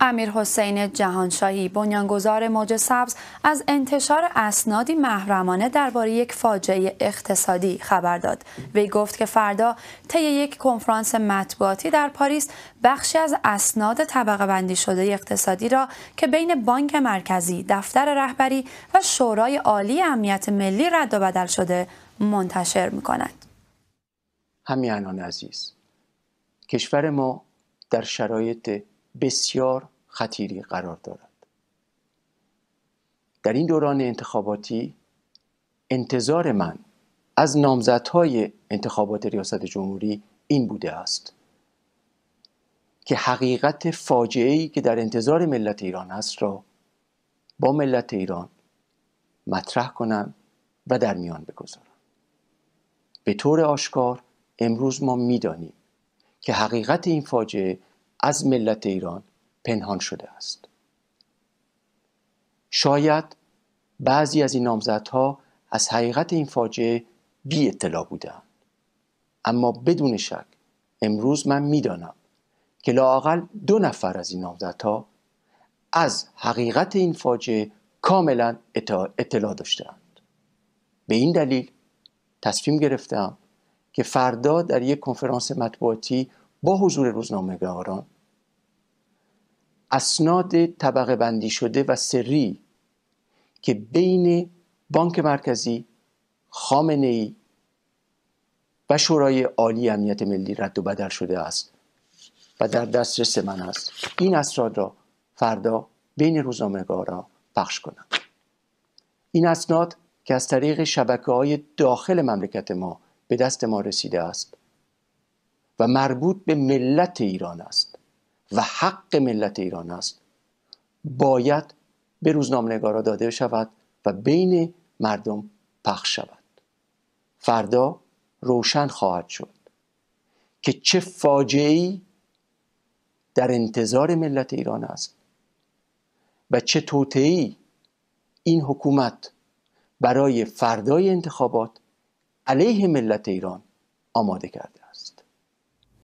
امیر حسین جهانشاهی بنیانگذار موج سبز از انتشار اسنادی محرمانه درباره یک فاجعه اقتصادی خبر داد وی گفت که فردا طی یک کنفرانس مطبوعاتی در پاریس بخشی از اسناد طبقه بندی شده اقتصادی را که بین بانک مرکزی، دفتر رهبری و شورای عالی امنیت ملی رد و بدل شده منتشر می کند. همیانان عزیز کشور ما در شرایط بسیار خطیری قرار دارد در این دوران انتخاباتی انتظار من از نامزدهای انتخابات ریاست جمهوری این بوده است که حقیقت فاجعه که در انتظار ملت ایران است را با ملت ایران مطرح کنم و در میان بگذارم به طور آشکار امروز ما میدانیم که حقیقت این فاجعه از ملت ایران پنهان شده است شاید بعضی از این نامزدها از حقیقت این فاجعه بی اطلاع بودند اما بدون شک امروز من میدانم که لاقل دو نفر از این نامزدها از حقیقت این فاجعه کاملا اطلاع داشتند به این دلیل تصمیم گرفتم که فردا در یک کنفرانس مطبوعاتی با حضور روزنامهگاران اسناد طبقه بندی شده و سری که بین بانک مرکزی خامنه ای و شورای عالی امنیت ملی رد و بدل شده است و در دسترس من است این اسناد را فردا بین را پخش کنم این اسناد که از طریق شبکه های داخل مملکت ما به دست ما رسیده است و مربوط به ملت ایران است و حق ملت ایران است باید به روزنامنگارا داده شود و بین مردم پخش شود فردا روشن خواهد شد که چه فاجعه در انتظار ملت ایران است و چه ای این حکومت برای فردای انتخابات علیه ملت ایران آماده کرده